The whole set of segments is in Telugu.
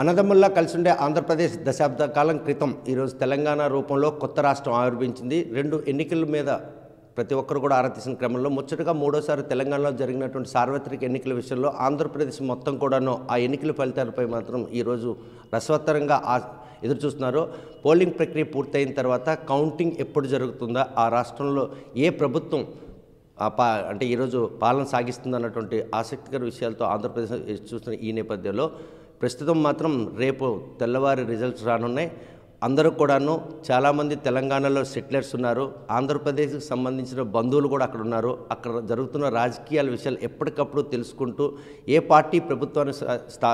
అన్నదమ్ముల్లా కలిసిండే ఆంధ్రప్రదేశ్ దశాబ్ద కాలం క్రితం ఈరోజు తెలంగాణ రూపంలో కొత్త రాష్ట్రం ఆవిర్భించింది రెండు ఎన్నికల మీద ప్రతి ఒక్కరు కూడా ఆరాధించిన క్రమంలో ముచ్చటగా మూడోసారి తెలంగాణలో జరిగినటువంటి సార్వత్రిక ఎన్నికల విషయంలో ఆంధ్రప్రదేశ్ మొత్తం కూడాను ఆ ఎన్నికల ఫలితాలపై మాత్రం ఈరోజు రసవత్తరంగా ఆ ఎదురు చూస్తున్నారు పోలింగ్ ప్రక్రియ పూర్తయిన తర్వాత కౌంటింగ్ ఎప్పుడు జరుగుతుందా ఆ రాష్ట్రంలో ఏ ప్రభుత్వం పా అంటే ఈరోజు పాలన సాగిస్తుంది అన్నటువంటి ఆసక్తికర విషయాలతో ఆంధ్రప్రదేశ్ చూస్తున్న ఈ నేపథ్యంలో ప్రస్తుతం మాత్రం రేపు తెల్లవారి రిజల్ట్స్ రానున్నాయి అందరూ కూడాను చాలామంది తెలంగాణలో సెటిలర్స్ ఉన్నారు ఆంధ్రప్రదేశ్కి సంబంధించిన బంధువులు కూడా అక్కడ ఉన్నారు అక్కడ జరుగుతున్న రాజకీయాల విషయాలు ఎప్పటికప్పుడు తెలుసుకుంటూ ఏ పార్టీ ప్రభుత్వాన్ని స్థా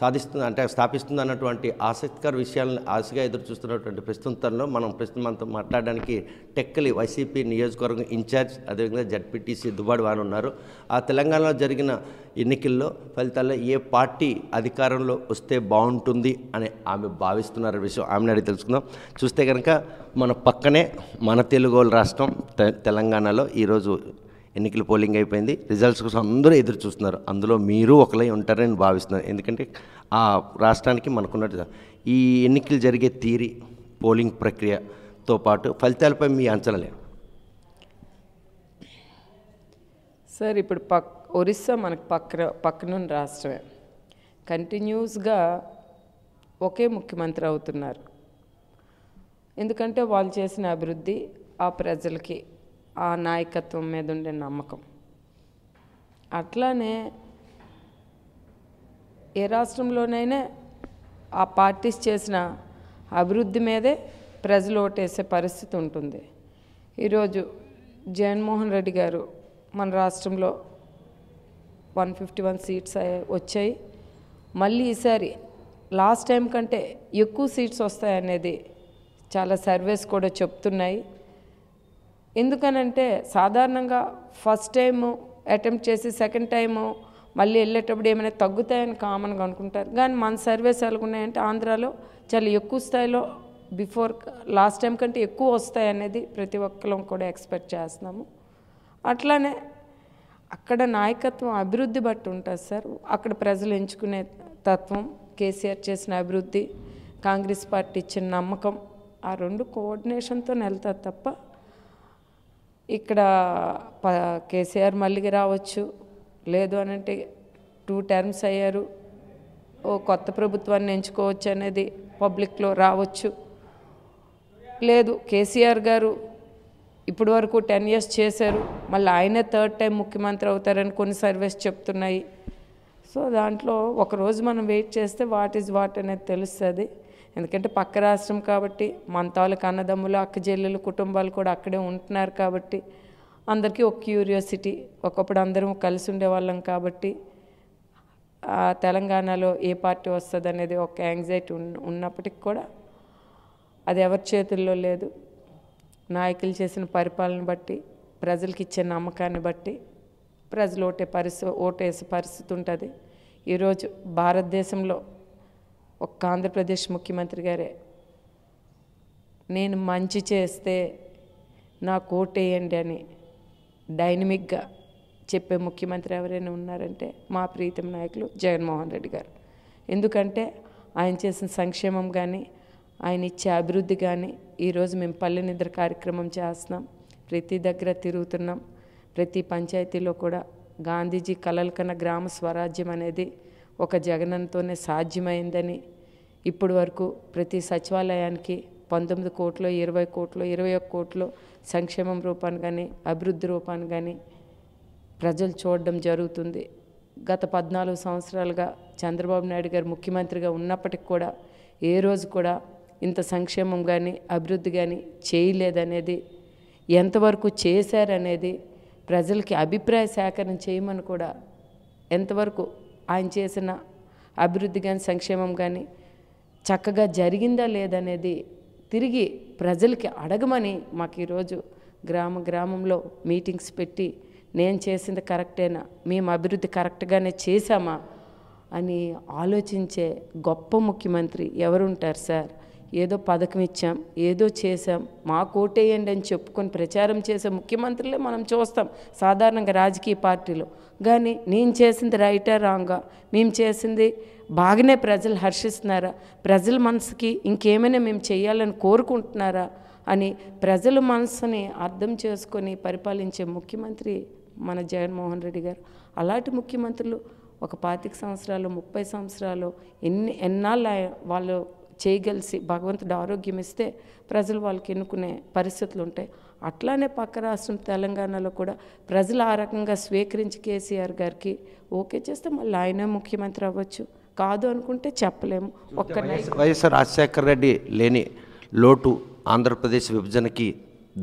సాధిస్తుంది అంటే స్థాపిస్తుంది అన్నటువంటి ఆసక్తికర విషయాలను ఆశగా ఎదురు చూస్తున్నటువంటి ప్రస్తుతంలో మనం ప్రస్తుతం మనతో మాట్లాడడానికి టెక్కలి వైసీపీ నియోజకవర్గం ఇన్ఛార్జ్ అదేవిధంగా జడ్పీటీసీ దుబ్బాడు వారు ఉన్నారు ఆ తెలంగాణలో జరిగిన ఎన్నికల్లో ఫలితాల్లో ఏ పార్టీ అధికారంలో వస్తే బాగుంటుంది అని ఆమె భావిస్తున్నారు విషయం ఆమె అడిగి తెలుసుకుందాం చూస్తే కనుక మన పక్కనే మన తెలుగు రాష్ట్రం తెలంగాణలో ఈరోజు ఎన్నికల పోలింగ్ అయిపోయింది రిజల్ట్స్ కోసం అందరూ ఎదురు చూస్తున్నారు అందులో మీరు ఒకలై ఉంటారని భావిస్తున్నాను ఎందుకంటే ఆ రాష్ట్రానికి మనకున్నట్టు ఈ ఎన్నికలు జరిగే తీరి పోలింగ్ ప్రక్రియతో పాటు ఫలితాలపై మీ అంచనాలే సార్ ఇప్పుడు పక్ ఒరిస్సా మనకు పక్క పక్కనున్న రాష్ట్రమే కంటిన్యూస్గా ఒకే ముఖ్యమంత్రి అవుతున్నారు ఎందుకంటే వాళ్ళు చేసిన అభివృద్ధి ఆ ప్రజలకి ఆ నాయకత్వం మీద ఉండే నమ్మకం అట్లానే ఏ రాష్ట్రంలోనైనా ఆ పార్టీస్ చేసిన అభివృద్ధి మీదే ప్రజలు ఓటేసే పరిస్థితి ఉంటుంది ఈరోజు జగన్మోహన్ రెడ్డి గారు మన రాష్ట్రంలో వన్ ఫిఫ్టీ వన్ సీట్స్ వచ్చాయి మళ్ళీ ఈసారి లాస్ట్ టైం కంటే ఎక్కువ సీట్స్ వస్తాయనేది చాలా సర్వేస్ కూడా చెప్తున్నాయి ఎందుకనంటే సాధారణంగా ఫస్ట్ టైము అటెంప్ట్ చేసి సెకండ్ టైము మళ్ళీ వెళ్ళేటప్పుడు ఏమైనా తగ్గుతాయని కామన్గా అనుకుంటారు కానీ మన సర్వేస్ ఎలాగున్నాయంటే ఆంధ్రాలో చాలా ఎక్కువ స్థాయిలో బిఫోర్ లాస్ట్ టైం కంటే ఎక్కువ వస్తాయనేది ప్రతి ఒక్కరం కూడా ఎక్స్పెక్ట్ చేస్తున్నాము అట్లానే అక్కడ నాయకత్వం అభివృద్ధి బట్టి ఉంటుంది సార్ అక్కడ ప్రజలు ఎంచుకునే తత్వం కేసీఆర్ చేసిన అభివృద్ధి కాంగ్రెస్ పార్టీ ఇచ్చిన నమ్మకం ఆ రెండు కోఆర్డినేషన్తో వెళ్తారు తప్ప ఇక్కడ ప కేసీఆర్ మళ్ళీ రావచ్చు లేదు అని అంటే టూ టర్మ్స్ అయ్యారు ఓ కొత్త ప్రభుత్వాన్ని ఎంచుకోవచ్చు అనేది పబ్లిక్లో రావచ్చు లేదు కేసీఆర్ గారు ఇప్పటి వరకు టెన్ ఇయర్స్ చేశారు మళ్ళీ ఆయనే థర్డ్ టైం ముఖ్యమంత్రి అవుతారని కొన్ని సర్వేస్ చెప్తున్నాయి సో దాంట్లో ఒకరోజు మనం వెయిట్ చేస్తే వాట్ ఈజ్ వాట్ అనేది తెలుస్తుంది ఎందుకంటే పక్క రాష్ట్రం కాబట్టి మన తాలూకు అన్నదమ్ములు అక్క కుటుంబాలు కూడా అక్కడే ఉంటున్నారు కాబట్టి అందరికీ ఒక క్యూరియాసిటీ ఒకప్పుడు అందరం కలిసి ఉండేవాళ్ళం కాబట్టి తెలంగాణలో ఏ పార్టీ వస్తుంది అనేది ఒక యాంగ్జైటీ ఉన్నప్పటికి కూడా అది ఎవరి చేతుల్లో లేదు నాయకులు చేసిన పరిపాలన బట్టి ప్రజలకు ఇచ్చే నమ్మకాన్ని బట్టి ప్రజలు ఓటే పరిస్థితి ఓటేసే పరిస్థితి ఉంటుంది ఈరోజు భారతదేశంలో ఒక్క ఆంధ్రప్రదేశ్ ముఖ్యమంత్రి గారే నేను మంచి చేస్తే నా కోటేయండి అని డైనమిక్గా చెప్పే ముఖ్యమంత్రి ఎవరైనా ఉన్నారంటే మా ప్రీతం నాయకులు జగన్మోహన్ రెడ్డి గారు ఎందుకంటే ఆయన చేసిన సంక్షేమం కానీ ఆయన ఇచ్చే అభివృద్ధి కానీ ఈరోజు మేము పల్లె నిద్ర కార్యక్రమం చేస్తున్నాం ప్రతి దగ్గర తిరుగుతున్నాం ప్రతి పంచాయతీలో కూడా గాంధీజీ కలలు కన్న గ్రామ స్వరాజ్యం అనేది ఒక జగనంతోనే సాధ్యమైందని ఇప్పటి వరకు ప్రతి సచివాలయానికి పంతొమ్మిది కోట్లు ఇరవై కోట్లు ఇరవై ఒక్క కోట్లు సంక్షేమం రూపాన్ని కానీ అభివృద్ధి రూపాన్ని కానీ ప్రజలు చూడడం జరుగుతుంది గత పద్నాలుగు సంవత్సరాలుగా చంద్రబాబు నాయుడు గారు ముఖ్యమంత్రిగా ఉన్నప్పటికి కూడా ఏ రోజు కూడా ఇంత సంక్షేమం కానీ అభివృద్ధి కానీ చేయలేదనేది ఎంతవరకు చేశారనేది ప్రజలకి అభిప్రాయ సేకరణ చేయమని కూడా ఎంతవరకు ఆయన చేసిన అభివృద్ధి కానీ సంక్షేమం కానీ చక్కగా జరిగిందా లేదనేది తిరిగి ప్రజలకి అడగమని మాకు ఈరోజు గ్రామ గ్రామంలో మీటింగ్స్ పెట్టి నేను చేసింది కరెక్టేనా మేము అభివృద్ధి కరెక్ట్గానే చేశామా అని ఆలోచించే గొప్ప ముఖ్యమంత్రి ఎవరుంటారు సార్ ఏదో పథకం ఇచ్చాం ఏదో చేశాం మా కోటేయండి అని చెప్పుకొని ప్రచారం చేసే ముఖ్యమంత్రులే మనం చూస్తాం సాధారణంగా రాజకీయ పార్టీలు కానీ నేను చేసింది రైటా రాంగా మేము చేసింది బాగానే ప్రజలు హర్షిస్తున్నారా ప్రజల మనసుకి ఇంకేమైనా మేము చేయాలని కోరుకుంటున్నారా అని ప్రజల మనసుని అర్థం చేసుకొని పరిపాలించే ముఖ్యమంత్రి మన జగన్మోహన్ రెడ్డి గారు అలాంటి ముఖ్యమంత్రులు ఒక పాతిక సంవత్సరాలు ముప్పై సంవత్సరాలు ఎన్ని ఎన్నాళ్ళు వాళ్ళు చేయగలిసి భగవంతుడు ఆరోగ్యం ఇస్తే ప్రజలు వాళ్ళకి ఎన్నుకునే పరిస్థితులు ఉంటాయి అట్లానే పక్క రాష్ట్రం తెలంగాణలో కూడా ప్రజలు ఆ రకంగా స్వీకరించి కేసీఆర్ గారికి ఓకే చేస్తే మళ్ళీ ఆయనే ముఖ్యమంత్రి అవ్వచ్చు కాదు అనుకుంటే చెప్పలేము ఒక్క వైఎస్ రాజశేఖర రెడ్డి లేని లోటు ఆంధ్రప్రదేశ్ విభజనకి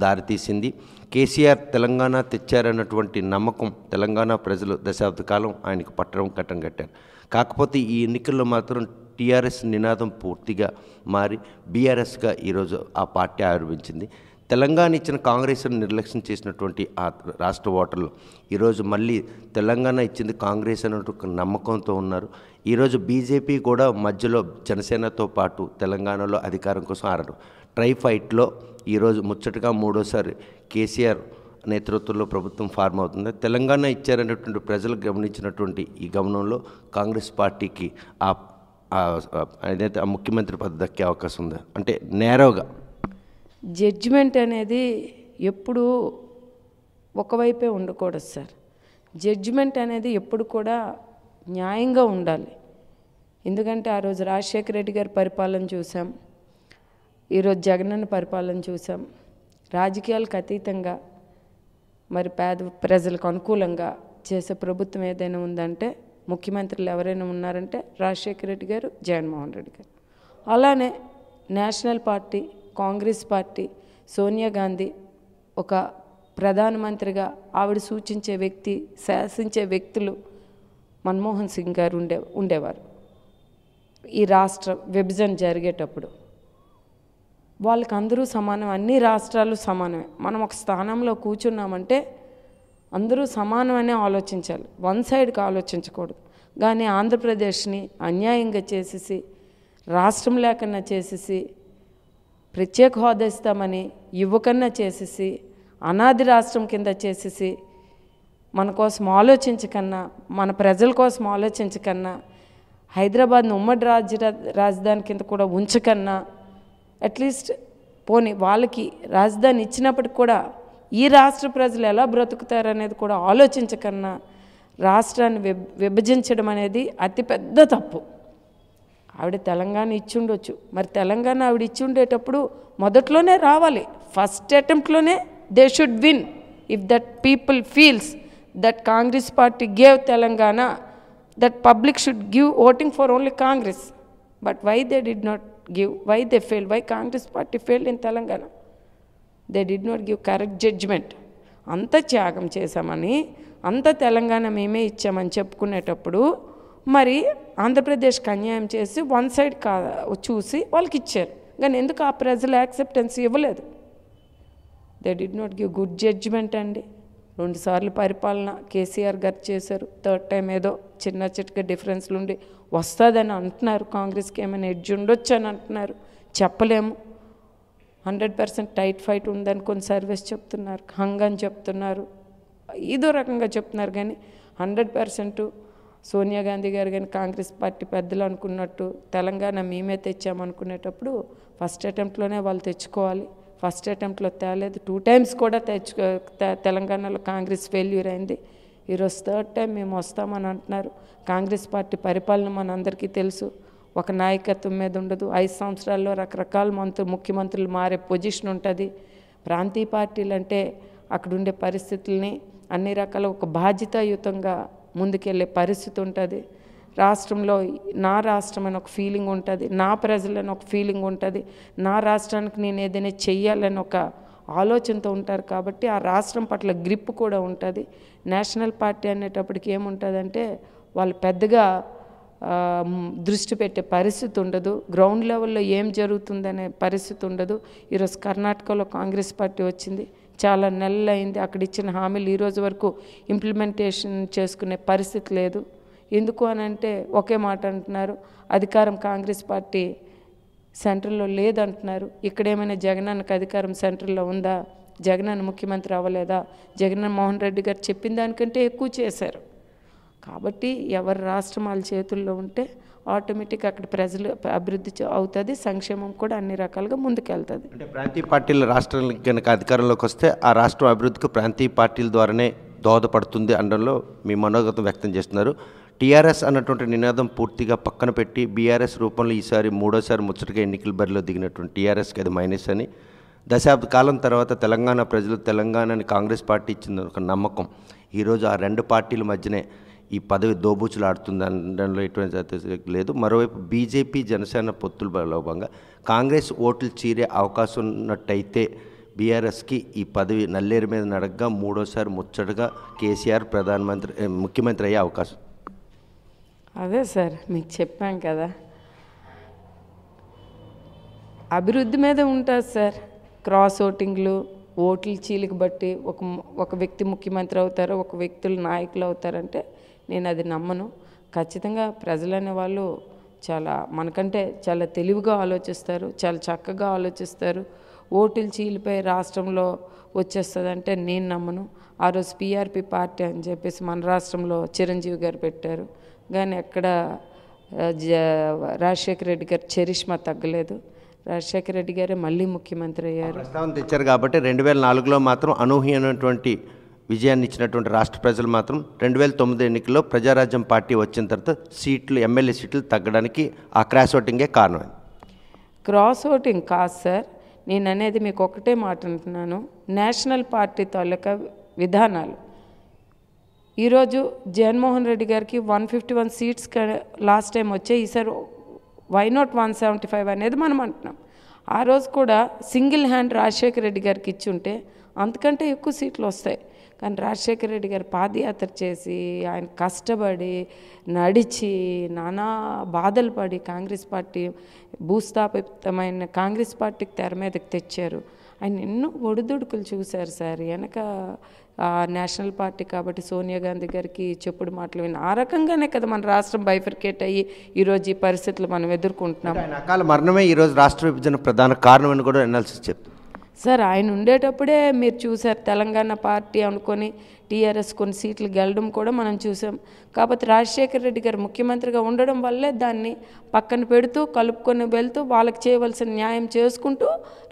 దారితీసింది కేసీఆర్ తెలంగాణ తెచ్చారన్నటువంటి నమ్మకం తెలంగాణ ప్రజలు దశాబ్ద కాలం ఆయనకు పట్టడం కట్టం కట్టారు కాకపోతే ఈ ఎన్నికల్లో మాత్రం టీఆర్ఎస్ నినాదం పూర్తిగా మారి బీఆర్ఎస్గా ఈరోజు ఆ పార్టీ ఆరంభించింది తెలంగాణ ఇచ్చిన కాంగ్రెస్ను నిర్లక్ష్యం చేసినటువంటి ఆ రాష్ట్ర ఓటర్లు ఈరోజు మళ్ళీ తెలంగాణ ఇచ్చింది కాంగ్రెస్ అన్నటువంటి నమ్మకంతో ఉన్నారు ఈరోజు బీజేపీ కూడా మధ్యలో జనసేనతో పాటు తెలంగాణలో అధికారం కోసం ఆడరు ట్రై ఫైట్లో ఈరోజు ముచ్చటగా మూడోసారి కేసీఆర్ నేతృత్వంలో ప్రభుత్వం ఫార్మ్ అవుతుంది తెలంగాణ ఇచ్చారనేటువంటి ప్రజలు గమనించినటువంటి ఈ గమనంలో కాంగ్రెస్ పార్టీకి ఆ ఏదైతే ముఖ్యమంత్రి పదవి దక్కే అవకాశం ఉంది అంటే నేరోగా జడ్జిమెంట్ అనేది ఎప్పుడూ ఒకవైపే ఉండకూడదు సార్ జడ్జిమెంట్ అనేది ఎప్పుడు కూడా న్యాయంగా ఉండాలి ఎందుకంటే ఆ రోజు రాజశేఖర రెడ్డి గారి పరిపాలన చూసాం ఈరోజు జగనన్న పరిపాలన చూసాం రాజకీయాలకు అతీతంగా మరి పేద ప్రజలకు అనుకూలంగా చేసే ప్రభుత్వం ఏదైనా ఉందంటే ముఖ్యమంత్రులు ఎవరైనా ఉన్నారంటే రాజశేఖర రెడ్డి గారు జగన్మోహన్ రెడ్డి గారు అలానే national party Congress party Sonia Gandhi ఒక ప్రధానమంత్రిగా ఆవిడ సూచించే వ్యక్తి శాసించే వ్యక్తులు మన్మోహన్ సింగ్ గారు ఉండే ఉండేవారు ఈ రాష్ట్ర విభజన జరిగేటప్పుడు వాళ్ళకి అందరూ సమానం అన్ని రాష్ట్రాలు సమానమే మనం ఒక స్థానంలో కూర్చున్నామంటే అందరూ సమానమనే ఆలోచించాలి వన్ సైడ్కి ఆలోచించకూడదు కానీ ఆంధ్రప్రదేశ్ని అన్యాయంగా చేసేసి రాష్ట్రం లేకుండా చేసేసి ప్రత్యేక హోదా ఇస్తామని ఇవ్వకన్నా చేసేసి అనాది రాష్ట్రం కింద చేసేసి మన కోసం ఆలోచించకన్నా మన ప్రజల కోసం ఆలోచించకన్నా హైదరాబాద్ను ఉమ్మడి రాజ్య రాజధాని కింద కూడా ఉంచకన్నా అట్లీస్ట్ పోని వాళ్ళకి రాజధాని ఇచ్చినప్పటికి కూడా ఈ రాష్ట్ర ప్రజలు ఎలా బ్రతుకుతారనేది కూడా ఆలోచించకన్నా రాష్ట్రాన్ని విభజించడం అనేది అతిపెద్ద తప్పు ఆవిడ తెలంగాణ ఇచ్చిండొచ్చు మరి తెలంగాణ ఆవిడ ఇచ్చి ఉండేటప్పుడు మొదట్లోనే రావాలి ఫస్ట్ అటెంప్ట్లోనే they should win if that people feels that Congress party gave Telangana that public should give voting for only Congress but why they did not give why they fail why Congress party fail in Telangana they did not give correct judgement అంత త్యాగం చేశామని అంత తెలంగాణ మేమే ఇచ్చామని చెప్పుకునేటప్పుడు మరి ఆంధ్రప్రదేశ్కి అన్యాయం చేసి వన్ సైడ్ కా చూసి వాళ్ళకి ఇచ్చారు కానీ ఎందుకు ఆ ప్రజలు యాక్సెప్టెన్స్ ఇవ్వలేదు they did not give good judgement అండి రెండుసార్లు పరిపాలన కేసీఆర్ గారు చేశారు థర్డ్ టైం ఏదో చిన్న చిట్క డిఫరెన్స్లు ఉండి వస్తుందని అంటున్నారు కాంగ్రెస్కి ఏమైనా ఎడ్జ్ ఉండొచ్చు అని అంటున్నారు చెప్పలేము హండ్రెడ్ పర్సెంట్ టైట్ ఫైట్ ఉందని కొన్ని సర్వీస్ చెప్తున్నారు హంగ్ అని చెప్తున్నారు ఏదో రకంగా చెప్తున్నారు కానీ హండ్రెడ్ పర్సెంట్ సోనియా గాంధీ గారు కానీ కాంగ్రెస్ పార్టీ పెద్దలు అనుకున్నట్టు తెలంగాణ మేమే తెచ్చామనుకునేటప్పుడు ఫస్ట్ అటెంప్ట్లోనే వాళ్ళు తెచ్చుకోవాలి ఫస్ట్ అటెంప్ట్లో తేలేదు టూ టైమ్స్ కూడా తెచ్చుకో తెలంగాణలో కాంగ్రెస్ ఫెయిల్యూర్ అయింది ఈరోజు థర్డ్ టైం మేము వస్తామని అంటున్నారు కాంగ్రెస్ పార్టీ పరిపాలన మనందరికీ తెలుసు ఒక నాయకత్వం మీద ఉండదు ఐదు సంవత్సరాల్లో రకరకాల మంత్రు ముఖ్యమంత్రులు మారే పొజిషన్ ఉంటుంది ప్రాంతీయ పార్టీలు అంటే అక్కడుండే పరిస్థితుల్ని అన్ని రకాల ఒక బాధ్యతాయుతంగా ముందుకెళ్ళే పరిస్థితి ఉంటుంది రాష్ట్రంలో నా రాష్ట్రం అని ఒక ఫీలింగ్ ఉంటుంది నా ప్రజలని ఒక ఫీలింగ్ ఉంటుంది నా రాష్ట్రానికి నేను ఏదైనా చెయ్యాలని ఒక ఆలోచనతో ఉంటారు కాబట్టి ఆ రాష్ట్రం పట్ల గ్రిప్ కూడా ఉంటుంది నేషనల్ పార్టీ అనేటప్పటికి ఏముంటుందంటే వాళ్ళు పెద్దగా దృష్టి పెట్టే పరిస్థితి ఉండదు గ్రౌండ్ లెవెల్లో ఏం జరుగుతుందనే పరిస్థితి ఉండదు ఈరోజు కర్ణాటకలో కాంగ్రెస్ పార్టీ వచ్చింది చాలా నెలలు అయింది అక్కడ ఇచ్చిన హామీలు ఈరోజు వరకు ఇంప్లిమెంటేషన్ చేసుకునే పరిస్థితి లేదు ఎందుకు అని అంటే ఒకే మాట అంటున్నారు అధికారం కాంగ్రెస్ పార్టీ సెంట్రల్లో లేదంటున్నారు ఇక్కడ ఏమైనా జగనన్నకు అధికారం సెంట్రల్లో ఉందా జగనన్న ముఖ్యమంత్రి అవ్వలేదా జగన్ మోహన్ రెడ్డి గారు చెప్పిన దానికంటే ఎక్కువ చేశారు కాబట్టి ఎవరి రాష్ట్రం వాళ్ళ చేతుల్లో ఉంటే ఆటోమేటిక్ అక్కడ ప్రజలు అభివృద్ధి అవుతుంది సంక్షేమం కూడా అన్ని రకాలుగా ముందుకెళ్తుంది అంటే ప్రాంతీయ పార్టీలు రాష్ట్రానికి కనుక అధికారంలోకి వస్తే ఆ రాష్ట్రం అభివృద్ధికి ప్రాంతీయ పార్టీల ద్వారానే దోహదపడుతుంది అనడంలో మీ మనోగతం వ్యక్తం చేస్తున్నారు టీఆర్ఎస్ అన్నటువంటి నినాదం పూర్తిగా పక్కన పెట్టి బీఆర్ఎస్ రూపంలో ఈసారి మూడోసారి ముచ్చటగా ఎన్నికల బరిలో దిగినటువంటి టీఆర్ఎస్కి అది మైనస్ అని దశాబ్ద కాలం తర్వాత తెలంగాణ ప్రజలు తెలంగాణని కాంగ్రెస్ పార్టీ ఇచ్చిన ఒక నమ్మకం ఈరోజు ఆ రెండు పార్టీల మధ్యనే ఈ పదవి దోబూచులాడుతుంది అనడంలో ఎటువంటి లేదు మరోవైపు బీజేపీ జనసేన పొత్తుల బలంగా కాంగ్రెస్ ఓట్లు చీరే అవకాశం ఉన్నట్టయితే బీఆర్ఎస్కి ఈ పదవి నల్లేరు మీద నడగ్గా మూడోసారి ముచ్చటగా కేసీఆర్ ప్రధానమంత్రి ముఖ్యమంత్రి అయ్యే అవకాశం అదే సార్ మీకు చెప్పాం కదా అభివృద్ధి మీద ఉంటుంది సార్ క్రాస్ ఓటింగ్లు ఓట్లు చీలిక బట్టి ఒక ఒక వ్యక్తి ముఖ్యమంత్రి అవుతారు ఒక వ్యక్తులు నాయకులు అవుతారంటే నేను అది నమ్మను ఖచ్చితంగా ప్రజలనే వాళ్ళు చాలా మనకంటే చాలా తెలివిగా ఆలోచిస్తారు చాలా చక్కగా ఆలోచిస్తారు ఓటులు చీలిపై రాష్ట్రంలో వచ్చేస్తుందంటే నేను నమ్మను ఆ రోజు పీఆర్పీ పార్టీ అని చెప్పేసి మన రాష్ట్రంలో చిరంజీవి గారు పెట్టారు కానీ ఎక్కడ రాజశేఖర రెడ్డి గారు చరిష్మా తగ్గలేదు రాజశేఖర రెడ్డి గారే మళ్ళీ ముఖ్యమంత్రి అయ్యారు తెచ్చారు కాబట్టి రెండు వేల నాలుగులో మాత్రం అనూహ్యమైనటువంటి విజయాన్ని ఇచ్చినటువంటి రాష్ట్ర ప్రజలు మాత్రం రెండు వేల తొమ్మిది ఎన్నికల్లో ప్రజారాజ్యం పార్టీ వచ్చిన తర్వాత సీట్లు ఎమ్మెల్యే సీట్లు తగ్గడానికి ఆ క్రాస్ ఓటింగే కారణం క్రాస్ ఓటింగ్ కాదు సార్ నేను అనేది మీకు ఒకటే మాట అంటున్నాను నేషనల్ పార్టీ తాలూకా విధానాలు ఈరోజు జగన్మోహన్ రెడ్డి గారికి one fifty one seats last time వచ్చే ఈసారి why not one seventy five అనేది మనం అంటున్నాం ఆ రోజు కూడా సింగిల్ హ్యాండ్ రాజశేఖర రెడ్డి గారికి ఇచ్చి ఉంటే అంతకంటే ఎక్కువ సీట్లు వస్తాయి కానీ రాజశేఖర రెడ్డి గారు పాదయాత్ర చేసి ఆయన కష్టపడి నడిచి నానా బాధలు పడి కాంగ్రెస్ పార్టీ భూస్థాపితమైన కాంగ్రెస్ పార్టీకి తెర మీదకి తెచ్చారు ఆయన ఎన్నో ఒడిదుడుకులు చూశారు సార్ వెనక నేషనల్ పార్టీ కాబట్టి సోనియా గాంధీ గారికి చెప్పుడు మాటలు విని ఆ రకంగానే కదా మన రాష్ట్రం బైఫర్కేట్ అయ్యి ఈరోజు ఈ పరిస్థితులు మనం ఎదుర్కొంటున్నాం అకాల మరణమే ఈరోజు రాష్ట్ర విభజన ప్రధాన కారణం అని కూడా ఎనాలిసిస్ చెప్తుంది సార్ ఆయన ఉండేటప్పుడే మీరు చూశారు తెలంగాణ పార్టీ అనుకొని టీఆర్ఎస్ కొన్ని సీట్లు గెలడం కూడా మనం చూసాం కాకపోతే రాజశేఖర రెడ్డి గారు ముఖ్యమంత్రిగా ఉండడం వల్లే దాన్ని పక్కన పెడుతూ కలుపుకొని వెళ్తూ వాళ్ళకి చేయవలసిన న్యాయం చేసుకుంటూ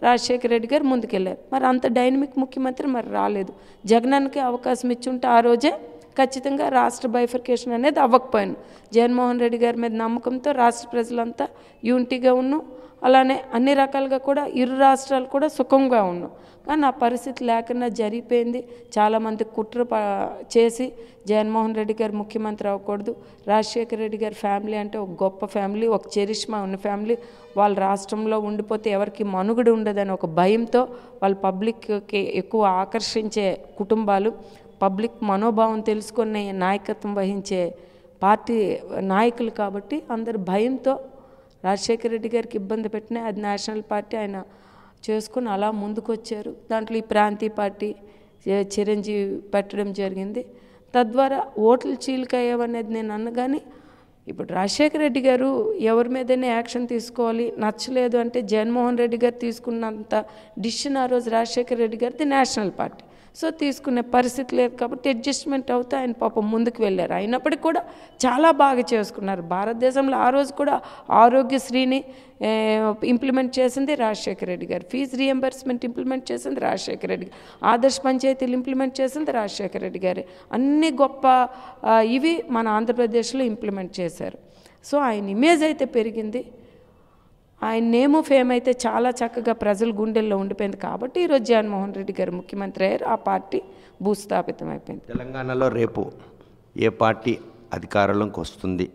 రాజశేఖర రెడ్డి గారు ముందుకెళ్ళారు మరి అంత డైనమిక్ ముఖ్యమంత్రి మరి రాలేదు జగనానికి అవకాశం ఇచ్చి ఉంటే ఆ రోజే ఖచ్చితంగా రాష్ట్ర బైఫర్కేషన్ అనేది అవ్వకపోయాను జగన్మోహన్ రెడ్డి గారి మీద నమ్మకంతో రాష్ట్ర ప్రజలంతా యూనిటీగా ఉన్నాం అలానే అన్ని రకాలుగా కూడా ఇరు రాష్ట్రాలు కూడా సుఖంగా ఉన్నాం కానీ ఆ పరిస్థితి లేకుండా జరిగిపోయింది చాలామంది కుట్ర చేసి జగన్మోహన్ రెడ్డి గారు ముఖ్యమంత్రి అవ్వకూడదు రాజశేఖర రెడ్డి గారి ఫ్యామిలీ అంటే ఒక గొప్ప ఫ్యామిలీ ఒక చరిష్మా ఉన్న ఫ్యామిలీ వాళ్ళ రాష్ట్రంలో ఉండిపోతే ఎవరికి మనుగడ ఉండదని ఒక భయంతో వాళ్ళ పబ్లిక్కి ఎక్కువ ఆకర్షించే కుటుంబాలు పబ్లిక్ మనోభావం తెలుసుకునే నాయకత్వం వహించే పార్టీ నాయకులు కాబట్టి అందరు భయంతో రాజశేఖర రెడ్డి గారికి ఇబ్బంది పెట్టినా అది నేషనల్ పార్టీ ఆయన చేసుకుని అలా ముందుకొచ్చారు దాంట్లో ఈ ప్రాంతీయ పార్టీ చిరంజీవి పెట్టడం జరిగింది తద్వారా ఓట్లు చీలికయ్యావనేది నేను అన్నగాని ఇప్పుడు రాజశేఖర రెడ్డి గారు ఎవరి మీదైనా యాక్షన్ తీసుకోవాలి నచ్చలేదు అంటే జగన్మోహన్ రెడ్డి గారు తీసుకున్నంత డిసిషన్ ఆ రోజు రాజశేఖర రెడ్డి గారిది నేషనల్ పార్టీ సో తీసుకునే పరిస్థితి లేదు కాబట్టి అడ్జస్ట్మెంట్ అవుతూ ఆయన పాపం ముందుకు వెళ్ళారు అయినప్పటికీ కూడా చాలా బాగా చేసుకున్నారు భారతదేశంలో ఆ రోజు కూడా ఆరోగ్యశ్రీని ఇంప్లిమెంట్ చేసింది రాజశేఖర రెడ్డి గారు ఫీజు రియంబర్స్మెంట్ ఇంప్లిమెంట్ చేసింది రాజశేఖర రెడ్డి గారు ఆదర్శ పంచాయతీలు ఇంప్లిమెంట్ చేసింది రాజశేఖర రెడ్డి గారు అన్ని గొప్ప ఇవి మన ఆంధ్రప్రదేశ్లో ఇంప్లిమెంట్ చేశారు సో ఆయన ఇమేజ్ అయితే పెరిగింది ఆయన నేమో ఫేమ్ అయితే చాలా చక్కగా ప్రజల గుండెల్లో ఉండిపోయింది కాబట్టి ఈరోజు జగన్మోహన్ రెడ్డి గారు ముఖ్యమంత్రి అయ్యారు ఆ పార్టీ భూస్థాపితం అయిపోయింది తెలంగాణలో రేపు ఏ పార్టీ అధికారంలోకి వస్తుంది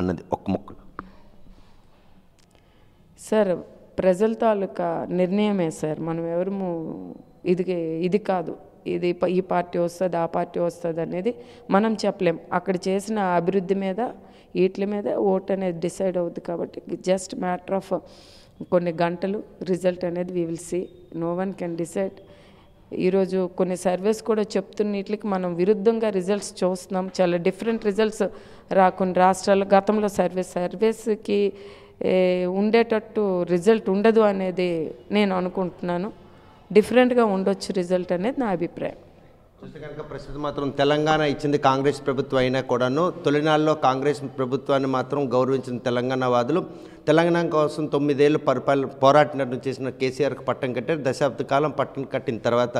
అన్నది ఒక మొక్క సార్ ప్రజల తాలూకా నిర్ణయమే సార్ మనం ఎవరు ఇది ఇది కాదు ఇది ఈ పార్టీ వస్తుంది ఆ పార్టీ వస్తుంది అనేది మనం చెప్పలేం అక్కడ చేసిన అభివృద్ధి మీద వీటి మీద ఓట్ అనేది డిసైడ్ అవుద్ది కాబట్టి జస్ట్ మ్యాటర్ ఆఫ్ కొన్ని గంటలు రిజల్ట్ అనేది we will see no one can decide ఈరోజు కొన్ని సర్వేస్ కూడా చెప్తున్న వీటికి మనం విరుద్ధంగా రిజల్ట్స్ చూస్తున్నాం చాలా డిఫరెంట్ రిజల్ట్స్ రా కొన్ని రాష్ట్రాల గతంలో సర్వీస్ సర్వీస్కి ఉండేటట్టు రిజల్ట్ ఉండదు అనేది నేను అనుకుంటున్నాను డిఫరెంట్గా ఉండొచ్చు రిజల్ట్ అనేది నా అభిప్రాయం చూస్తే కనుక ప్రస్తుతం మాత్రం తెలంగాణ ఇచ్చింది కాంగ్రెస్ ప్రభుత్వం అయినా కూడాను తొలినాళ్ళలో కాంగ్రెస్ ప్రభుత్వాన్ని మాత్రం గౌరవించిన తెలంగాణ వాదులు తెలంగాణ కోసం తొమ్మిదేళ్ళు పరిపాలన పోరాటం చేసిన కేసీఆర్కి పట్టం కట్టారు దశాబ్ద కాలం పట్టం కట్టిన తర్వాత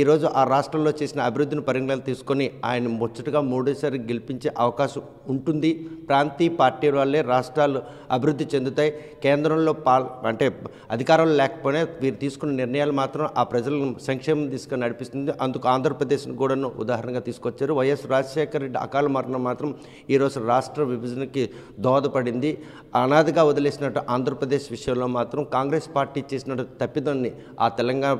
ఈరోజు ఆ రాష్ట్రంలో చేసిన అభివృద్ధిని పరిగణలో తీసుకొని ఆయన ముచ్చటగా మూడోసారి గెలిపించే అవకాశం ఉంటుంది ప్రాంతీయ పార్టీ వాళ్ళే రాష్ట్రాలు అభివృద్ధి చెందుతాయి కేంద్రంలో పాల్ అంటే అధికారాలు లేకపోయినా వీరు తీసుకున్న నిర్ణయాలు మాత్రం ఆ ప్రజలను సంక్షేమం తీసుకొని నడిపిస్తుంది అందుకు ఆంధ్రప్రదేశ్ను కూడాను ఉదాహరణగా తీసుకొచ్చారు వైఎస్ రాజశేఖర రెడ్డి అకాల మరణం మాత్రం ఈరోజు రాష్ట్ర విభజనకి దోహదపడింది అనాథగా వదిలే వదిలేసినట్టు ఆంధ్రప్రదేశ్ విషయంలో మాత్రం కాంగ్రెస్ పార్టీ చేసినట్టు తప్పిదాన్ని ఆ తెలంగాణ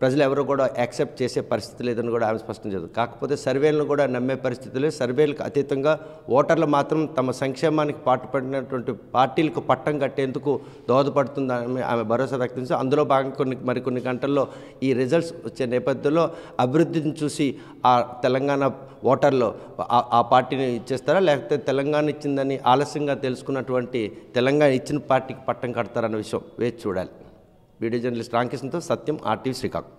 ప్రజలు ఎవరు కూడా యాక్సెప్ట్ చేసే పరిస్థితి లేదని కూడా ఆమె స్పష్టం చేశారు కాకపోతే సర్వేలను కూడా నమ్మే పరిస్థితి లేదు సర్వేలకు అతీతంగా ఓటర్లు మాత్రం తమ సంక్షేమానికి పాటుపడినటువంటి పార్టీలకు పట్టం కట్టేందుకు దోహదపడుతుందని ఆమె భరోసా వ్యక్తం చేసి అందులో భాగంగా కొన్ని మరికొన్ని గంటల్లో ఈ రిజల్ట్స్ వచ్చే నేపథ్యంలో అభివృద్ధిని చూసి ఆ తెలంగాణ ఓటర్లో ఆ పార్టీని ఇచ్చేస్తారా లేకపోతే తెలంగాణ ఇచ్చిందని ఆలస్యంగా తెలుసుకున్నటువంటి తెలంగాణ ఇచ్చిన పార్టీకి పట్టం కడతారన్న విషయం వేచి చూడాలి వీడియో జర్నలిస్ట్ రామకృష్ణతో సత్యం ఆర్టీవీ శ్రీకాకుళం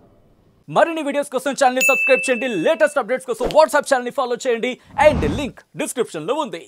మరిన్ని వీడియోస్ కోసం ఛానల్ సబ్స్క్రైబ్ చేయండి లేటెస్ట్ అప్డేట్స్ కోసం వాట్సాప్ ఛానల్ని ఫాలో చేయండి అండ్ లింక్ డిస్క్రిప్షన్లో ఉంది